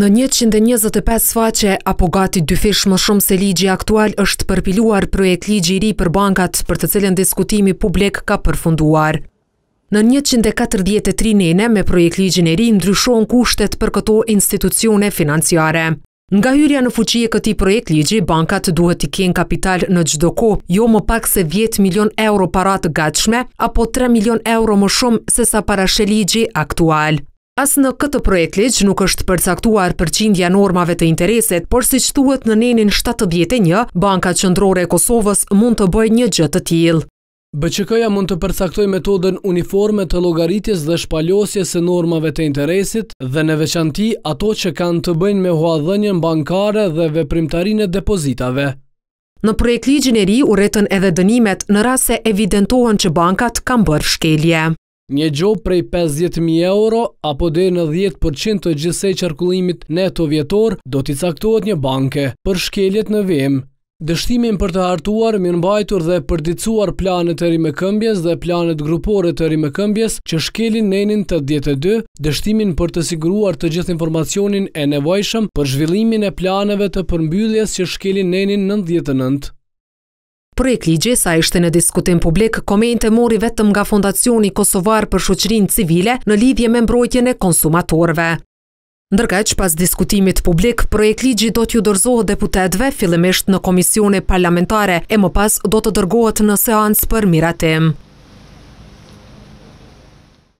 Në 125 faqe, apo gati dy fish më shumë se ligji aktual është përpiluar projekt ligji i ri për bankat për të cilën diskutimi publik ka përfunduar. Në 143 nene me projekt ligjin e ri ndryshon kushtet për këto institucione financiare. Nga hyrja në fuqie këti projekt ligji, bankat duhet i kjenë kapital në gjdo ko, jo më pak se 10 milion euro parat gatshme, apo 3 milion euro më shumë se sa parashe ligji aktual. Asë në këtë projekt leqë nuk është përcaktuar përqindja normave të intereset, por si qëtuet në nenin 71, Banka Qëndrore e Kosovës mund të bëjë një gjëtë të tjilë. BQK-ja mund të përcaktoj metoden uniforme të logaritjes dhe shpaljosjes e normave të interesit dhe në veçanti ato që kanë të bëjnë me huadhenjen bankare dhe veprimtarin e depozitave. Në projekt ligjineri u retën edhe dënimet në rase evidentohen që bankat kam bërë shkelje. Një gjopë prej 50.000 euro apo dhe në 10% të gjithse qarkullimit neto vjetor do t'i caktohet një banke për shkeljet në vim. Dështimin për të hartuar, mirëmbajtur dhe përdicuar planet e rime këmbjes dhe planet grupore të rime këmbjes që shkelin nenin të 12, dështimin për të siguruar të gjithë informacionin e nevojshëm për zhvillimin e planeve të përmbylljes që shkelin nenin 99. Projekt ligje sa ishte në diskutim publik, komente mori vetëm nga Fondacioni Kosovar për Shuqrin Civile në lidhje me mbrojtjene konsumatorve. Ndërka që pas diskutimit publik, projekt ligji do t'ju dërzohë deputetve fillemisht në komisione parlamentare e më pas do të dërgohet në seans për miratim.